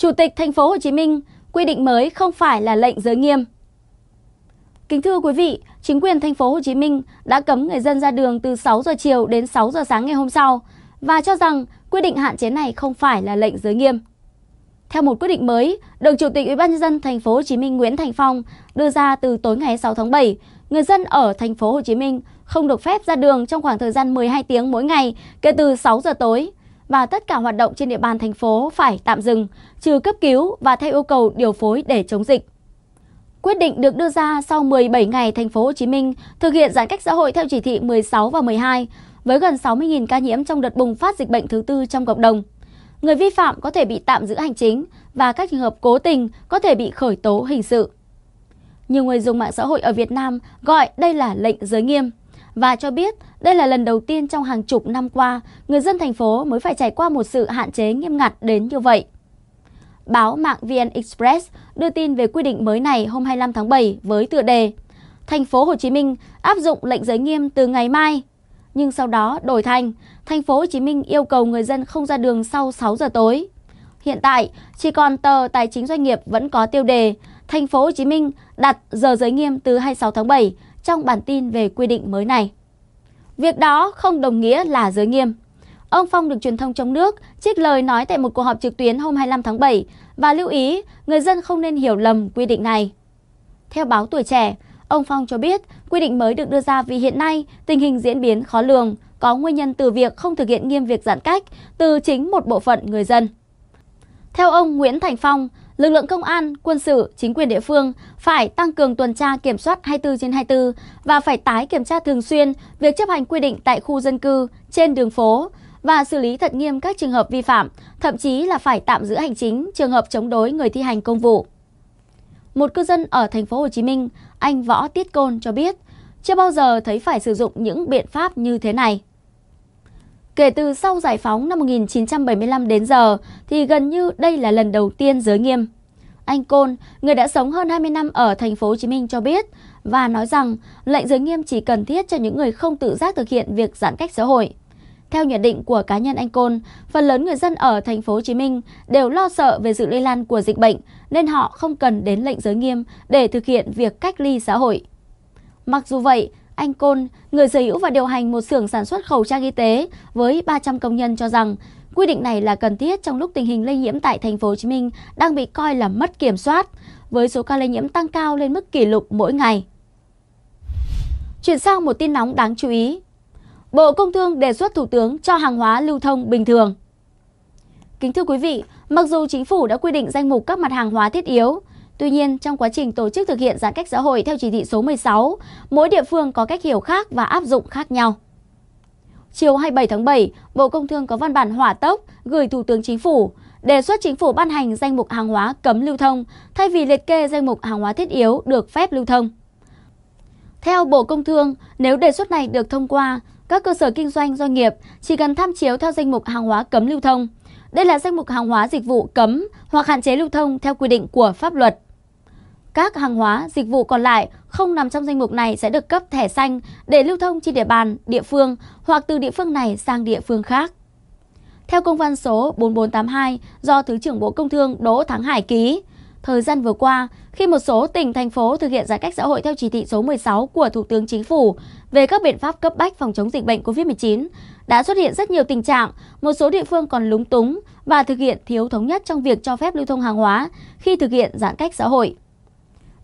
Chủ tịch Thành phố Hồ Chí Minh, quy định mới không phải là lệnh giới nghiêm. Kính thưa quý vị, chính quyền thành phố Hồ Chí Minh đã cấm người dân ra đường từ 6 giờ chiều đến 6 giờ sáng ngày hôm sau và cho rằng quy định hạn chế này không phải là lệnh giới nghiêm. Theo một quyết định mới được Chủ tịch Ủy ban nhân dân thành phố Hồ Chí Minh Nguyễn Thành Phong đưa ra từ tối ngày 6 tháng 7, người dân ở thành phố Hồ Chí Minh không được phép ra đường trong khoảng thời gian 12 tiếng mỗi ngày kể từ 6 giờ tối và tất cả hoạt động trên địa bàn thành phố phải tạm dừng, trừ cấp cứu và theo yêu cầu điều phối để chống dịch. Quyết định được đưa ra sau 17 ngày thành phố Hồ Chí Minh thực hiện giãn cách xã hội theo chỉ thị 16 và 12 với gần 60.000 ca nhiễm trong đợt bùng phát dịch bệnh thứ tư trong cộng đồng. Người vi phạm có thể bị tạm giữ hành chính và các trường hợp cố tình có thể bị khởi tố hình sự. Nhiều người dùng mạng xã hội ở Việt Nam gọi đây là lệnh giới nghiêm và cho biết đây là lần đầu tiên trong hàng chục năm qua người dân thành phố mới phải trải qua một sự hạn chế nghiêm ngặt đến như vậy. Báo mạng VN Express đưa tin về quy định mới này hôm 25 tháng 7 với tựa đề Thành phố Hồ Chí Minh áp dụng lệnh giới nghiêm từ ngày mai, nhưng sau đó đổi thành Thành phố Hồ Chí Minh yêu cầu người dân không ra đường sau 6 giờ tối. Hiện tại, chỉ còn tờ Tài chính doanh nghiệp vẫn có tiêu đề Thành phố Hồ Chí Minh đặt giờ giới nghiêm từ 26 tháng 7 trong bản tin về quy định mới này. Việc đó không đồng nghĩa là giới nghiêm. Ông Phong được truyền thông trong nước trích lời nói tại một cuộc họp trực tuyến hôm 25 tháng 7 và lưu ý người dân không nên hiểu lầm quy định này. Theo báo Tuổi Trẻ, ông Phong cho biết quy định mới được đưa ra vì hiện nay tình hình diễn biến khó lường, có nguyên nhân từ việc không thực hiện nghiêm việc giãn cách từ chính một bộ phận người dân. Theo ông Nguyễn Thành Phong, lực lượng công an, quân sự, chính quyền địa phương phải tăng cường tuần tra kiểm soát 24 trên 24 và phải tái kiểm tra thường xuyên việc chấp hành quy định tại khu dân cư, trên đường phố và xử lý thật nghiêm các trường hợp vi phạm, thậm chí là phải tạm giữ hành chính trường hợp chống đối người thi hành công vụ. Một cư dân ở thành phố Hồ Chí Minh, anh Võ Tiết Côn cho biết, chưa bao giờ thấy phải sử dụng những biện pháp như thế này. Kể từ sau giải phóng năm 1975 đến giờ thì gần như đây là lần đầu tiên giới nghiêm. Anh Côn, người đã sống hơn 20 năm ở thành phố Hồ Chí Minh cho biết và nói rằng lệnh giới nghiêm chỉ cần thiết cho những người không tự giác thực hiện việc giãn cách xã hội. Theo nhận định của cá nhân anh Côn, phần lớn người dân ở thành phố Hồ Chí Minh đều lo sợ về sự lây lan của dịch bệnh nên họ không cần đến lệnh giới nghiêm để thực hiện việc cách ly xã hội. Mặc dù vậy, anh Côn, người sở hữu và điều hành một xưởng sản xuất khẩu trang y tế với 300 công nhân cho rằng Quy định này là cần thiết trong lúc tình hình lây nhiễm tại thành phố Hồ Chí Minh đang bị coi là mất kiểm soát, với số ca lây nhiễm tăng cao lên mức kỷ lục mỗi ngày. Chuyển sang một tin nóng đáng chú ý. Bộ Công Thương đề xuất Thủ tướng cho hàng hóa lưu thông bình thường. Kính thưa quý vị, mặc dù chính phủ đã quy định danh mục các mặt hàng hóa thiết yếu, Tuy nhiên, trong quá trình tổ chức thực hiện giãn cách xã hội theo chỉ thị số 16, mỗi địa phương có cách hiểu khác và áp dụng khác nhau chiều 27 tháng 7, Bộ Công Thương có văn bản hỏa tốc gửi Thủ tướng Chính phủ đề xuất chính phủ ban hành danh mục hàng hóa cấm lưu thông thay vì liệt kê danh mục hàng hóa thiết yếu được phép lưu thông. Theo Bộ Công Thương, nếu đề xuất này được thông qua, các cơ sở kinh doanh doanh nghiệp chỉ cần tham chiếu theo danh mục hàng hóa cấm lưu thông. Đây là danh mục hàng hóa dịch vụ cấm hoặc hạn chế lưu thông theo quy định của pháp luật. Các hàng hóa, dịch vụ còn lại không nằm trong danh mục này sẽ được cấp thẻ xanh để lưu thông trên địa bàn, địa phương hoặc từ địa phương này sang địa phương khác. Theo công văn số 4482 do Thứ trưởng Bộ Công Thương Đỗ Thắng Hải ký, thời gian vừa qua, khi một số tỉnh, thành phố thực hiện giãn cách xã hội theo chỉ thị số 16 của Thủ tướng Chính phủ về các biện pháp cấp bách phòng chống dịch bệnh COVID-19, đã xuất hiện rất nhiều tình trạng, một số địa phương còn lúng túng và thực hiện thiếu thống nhất trong việc cho phép lưu thông hàng hóa khi thực hiện giãn cách xã hội.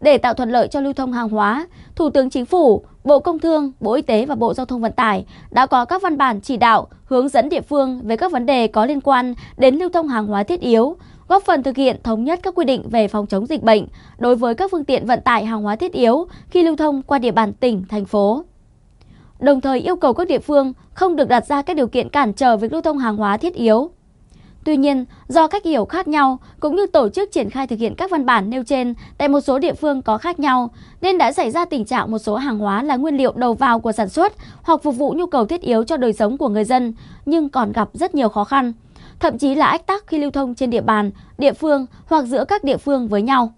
Để tạo thuận lợi cho lưu thông hàng hóa, Thủ tướng Chính phủ, Bộ Công Thương, Bộ Y tế và Bộ Giao thông Vận tải đã có các văn bản chỉ đạo, hướng dẫn địa phương về các vấn đề có liên quan đến lưu thông hàng hóa thiết yếu, góp phần thực hiện thống nhất các quy định về phòng chống dịch bệnh đối với các phương tiện vận tải hàng hóa thiết yếu khi lưu thông qua địa bàn tỉnh, thành phố. Đồng thời yêu cầu các địa phương không được đặt ra các điều kiện cản trở việc lưu thông hàng hóa thiết yếu, Tuy nhiên, do cách hiểu khác nhau cũng như tổ chức triển khai thực hiện các văn bản nêu trên tại một số địa phương có khác nhau, nên đã xảy ra tình trạng một số hàng hóa là nguyên liệu đầu vào của sản xuất hoặc phục vụ nhu cầu thiết yếu cho đời sống của người dân, nhưng còn gặp rất nhiều khó khăn, thậm chí là ách tắc khi lưu thông trên địa bàn, địa phương hoặc giữa các địa phương với nhau.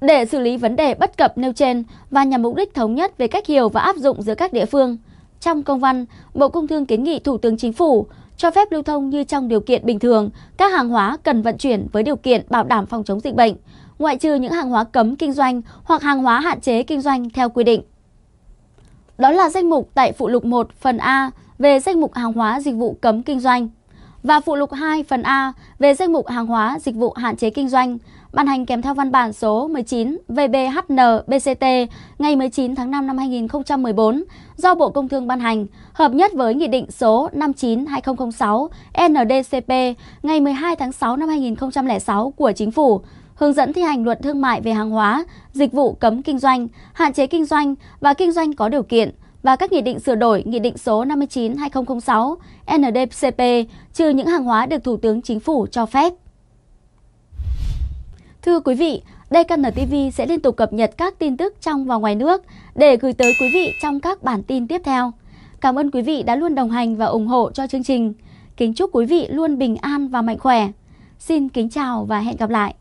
Để xử lý vấn đề bất cập nêu trên và nhằm mục đích thống nhất về cách hiểu và áp dụng giữa các địa phương, trong công văn, Bộ Công Thương kiến nghị Thủ tướng Chính phủ cho phép lưu thông như trong điều kiện bình thường, các hàng hóa cần vận chuyển với điều kiện bảo đảm phòng chống dịch bệnh, ngoại trừ những hàng hóa cấm kinh doanh hoặc hàng hóa hạn chế kinh doanh theo quy định. Đó là danh mục tại phụ lục 1 phần A về danh mục hàng hóa dịch vụ cấm kinh doanh và phụ lục 2 phần A về danh mục hàng hóa dịch vụ hạn chế kinh doanh, ban hành kèm theo văn bản số 19 VBHN BCT ngày 19 tháng 5 năm 2014 do Bộ Công Thương ban hành, hợp nhất với Nghị định số 59-2006 NDCP ngày 12 tháng 6 năm 2006 của Chính phủ, hướng dẫn thi hành luật thương mại về hàng hóa, dịch vụ cấm kinh doanh, hạn chế kinh doanh và kinh doanh có điều kiện – và các nghị định sửa đổi Nghị định số 59-2006 NDCP trừ những hàng hóa được Thủ tướng Chính phủ cho phép. Thưa quý vị, DKN TV sẽ liên tục cập nhật các tin tức trong và ngoài nước để gửi tới quý vị trong các bản tin tiếp theo. Cảm ơn quý vị đã luôn đồng hành và ủng hộ cho chương trình. Kính chúc quý vị luôn bình an và mạnh khỏe. Xin kính chào và hẹn gặp lại!